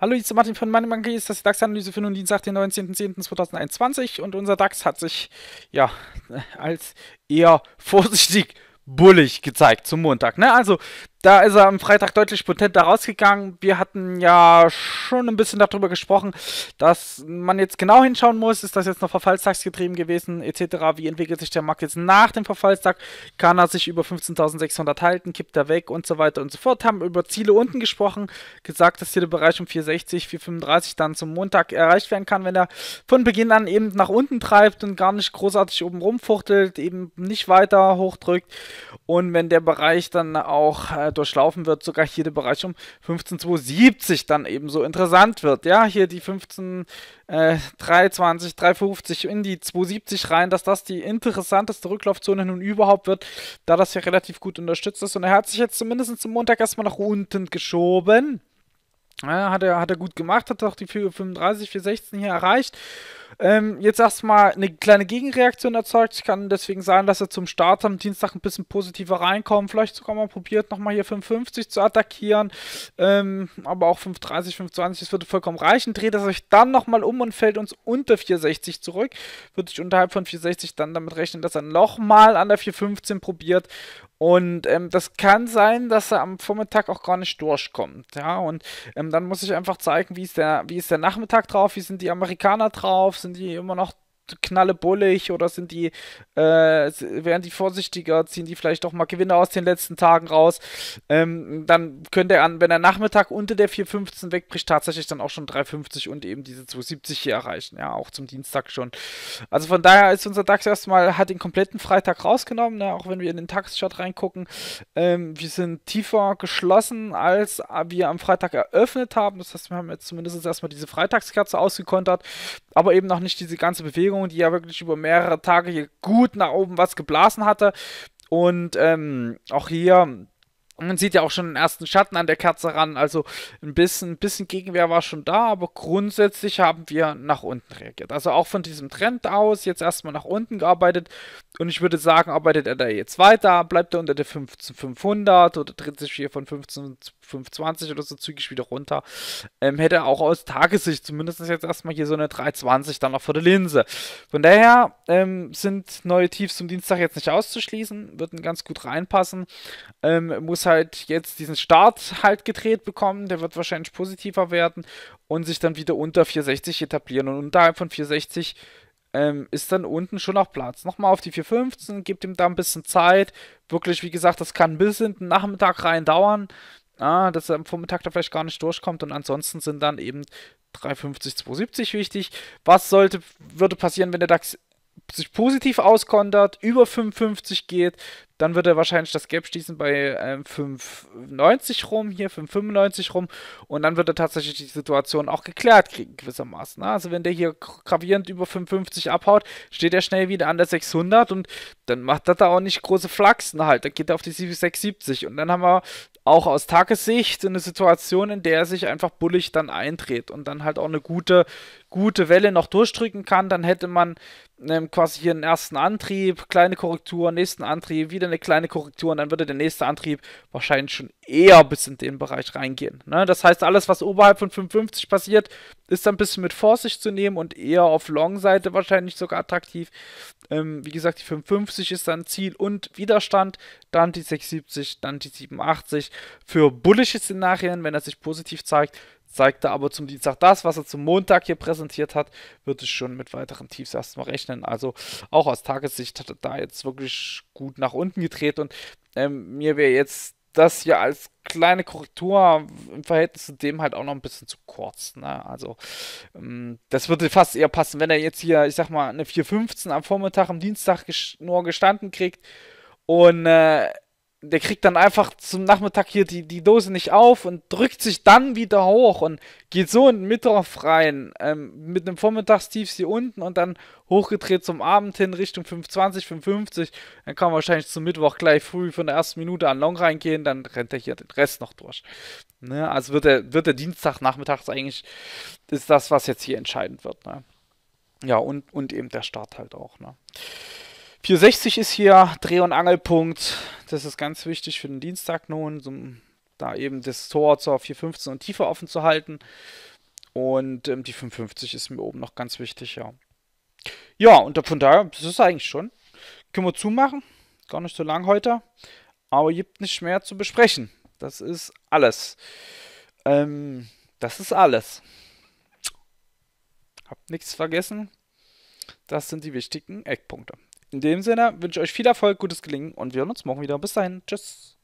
Hallo, hier ist Martin von Money Monkey, ist das die DAX-Analyse für den Dienstag, den 19.10.2021 und unser DAX hat sich, ja, als eher vorsichtig bullig gezeigt zum Montag. Ne? Also da ist er am Freitag deutlich potenter rausgegangen. Wir hatten ja schon ein bisschen darüber gesprochen, dass man jetzt genau hinschauen muss, ist das jetzt noch verfallstagsgetrieben gewesen, etc. Wie entwickelt sich der Markt jetzt nach dem Verfallstag? Kann er sich über 15.600 halten, kippt er weg und so weiter und so fort. Haben über Ziele unten gesprochen, gesagt, dass hier der Bereich um 460, 435 dann zum Montag erreicht werden kann, wenn er von Beginn an eben nach unten treibt und gar nicht großartig oben rumfuchtelt, eben nicht weiter hochdrückt und wenn der Bereich dann auch äh, äh, durchlaufen wird, sogar hier der Bereich um 15,270 dann eben so interessant wird. Ja, hier die 15, äh, 320, 350 in die 270 rein, dass das die interessanteste Rücklaufzone nun überhaupt wird, da das hier relativ gut unterstützt ist. Und er hat sich jetzt zumindest zum Montag erstmal nach unten geschoben. Ja, hat, er, hat er gut gemacht, hat auch die 35, 416 hier erreicht. Ähm, jetzt erstmal eine kleine Gegenreaktion erzeugt. Es Kann deswegen sein, dass er zum Start am Dienstag ein bisschen positiver reinkommt. Vielleicht sogar mal probiert, nochmal hier 550 zu attackieren. Ähm, aber auch 530, 520, das würde vollkommen reichen. Dreht er sich dann nochmal um und fällt uns unter 460 zurück. Würde ich unterhalb von 460 dann damit rechnen, dass er nochmal an der 415 probiert. Und ähm, das kann sein, dass er am Vormittag auch gar nicht durchkommt. Ja, und ähm, dann muss ich einfach zeigen, wie ist, der, wie ist der Nachmittag drauf, wie sind die Amerikaner drauf, sind die immer noch knallebullig oder sind die, äh, werden die vorsichtiger, ziehen die vielleicht doch mal Gewinne aus den letzten Tagen raus, ähm, dann könnte er, wenn er Nachmittag unter der 4,15 wegbricht, tatsächlich dann auch schon 3,50 und eben diese 2,70 hier erreichen, ja, auch zum Dienstag schon. Also von daher ist unser DAX erstmal, hat den kompletten Freitag rausgenommen, ne? auch wenn wir in den Tageschart reingucken, ähm, wir sind tiefer geschlossen, als wir am Freitag eröffnet haben, das heißt, wir haben jetzt zumindest erstmal diese Freitagskerze ausgekontert, aber eben noch nicht diese ganze Bewegung Stimmung, die ja wirklich über mehrere Tage hier gut nach oben was geblasen hatte. Und ähm, auch hier man sieht ja auch schon den ersten Schatten an der Kerze ran. Also ein bisschen, ein bisschen Gegenwehr war schon da, aber grundsätzlich haben wir nach unten reagiert. Also auch von diesem Trend aus jetzt erstmal nach unten gearbeitet. Und ich würde sagen, arbeitet er da jetzt weiter, bleibt er unter der 15500 oder dreht sich hier von 15520 oder so zügig wieder runter, ähm, hätte er auch aus Tagessicht zumindest jetzt erstmal hier so eine 320 dann noch vor der Linse. Von daher ähm, sind neue Tiefs zum Dienstag jetzt nicht auszuschließen, würden ganz gut reinpassen. Ähm, muss halt jetzt diesen Start halt gedreht bekommen, der wird wahrscheinlich positiver werden und sich dann wieder unter 460 etablieren. Und unterhalb von 460 ähm, ist dann unten schon noch Platz. Nochmal auf die 415, gebt ihm da ein bisschen Zeit. Wirklich, wie gesagt, das kann bis bisschen den Nachmittag rein dauern, ah, dass er am Vormittag da vielleicht gar nicht durchkommt. Und ansonsten sind dann eben 350, 270 wichtig. Was sollte, würde passieren, wenn der DAX sich positiv auskontert, über 55 geht, dann wird er wahrscheinlich das Gap schließen bei ähm, 5,90 rum, hier 5,95 rum und dann wird er tatsächlich die Situation auch geklärt kriegen, gewissermaßen. Ne? Also wenn der hier gravierend über 5,50 abhaut, steht er schnell wieder an der 600 und dann macht er da auch nicht große Flachsen halt, dann geht er auf die 670 und dann haben wir auch aus Tagessicht eine Situation, in der er sich einfach bullig dann eindreht und dann halt auch eine gute gute Welle noch durchdrücken kann, dann hätte man ähm, quasi hier einen ersten Antrieb, kleine Korrektur, nächsten Antrieb, wieder eine kleine Korrektur und dann würde der nächste Antrieb wahrscheinlich schon eher bis in den Bereich reingehen. Ne? Das heißt, alles, was oberhalb von 55 passiert, ist dann ein bisschen mit Vorsicht zu nehmen und eher auf Long-Seite wahrscheinlich sogar attraktiv. Ähm, wie gesagt, die 55 ist dann Ziel und Widerstand, dann die 670, dann die 87. Für bullische Szenarien, wenn er sich positiv zeigt, zeigt er aber zum Dienstag das, was er zum Montag hier präsentiert hat, wird es schon mit weiteren Tiefs erstmal rechnen. Also auch aus Tagessicht hat er da jetzt wirklich gut nach unten gedreht und ähm, mir wäre jetzt das hier als kleine Korrektur im Verhältnis zu dem halt auch noch ein bisschen zu kurz. Ne? Also ähm, das würde fast eher passen, wenn er jetzt hier, ich sag mal, eine 4.15 am Vormittag am Dienstag ges nur gestanden kriegt und äh, der kriegt dann einfach zum Nachmittag hier die, die Dose nicht auf und drückt sich dann wieder hoch und geht so in den Mittwoch rein. Ähm, mit einem Vormittagstief hier unten und dann hochgedreht zum Abend hin Richtung 520, 550. Dann kann man wahrscheinlich zum Mittwoch gleich früh von der ersten Minute an Long reingehen, dann rennt er hier den Rest noch durch. Ne? Also wird der, wird der Dienstag nachmittags eigentlich, ist das, was jetzt hier entscheidend wird. Ne? Ja, und, und eben der Start halt auch. Ne? 460 ist hier Dreh- und Angelpunkt. Das ist ganz wichtig für den Dienstag nun, ne, um da eben das Tor zur 415 und tiefer offen zu halten. Und ähm, die 550 ist mir oben noch ganz wichtig, ja. Ja, und von daher, das ist eigentlich schon. Können wir zumachen. Gar nicht so lang heute. Aber gibt nicht mehr zu besprechen. Das ist alles. Ähm, das ist alles. Habt nichts vergessen. Das sind die wichtigen Eckpunkte. In dem Sinne wünsche ich euch viel Erfolg, gutes Gelingen und wir hören uns morgen wieder. Bis dahin. Tschüss.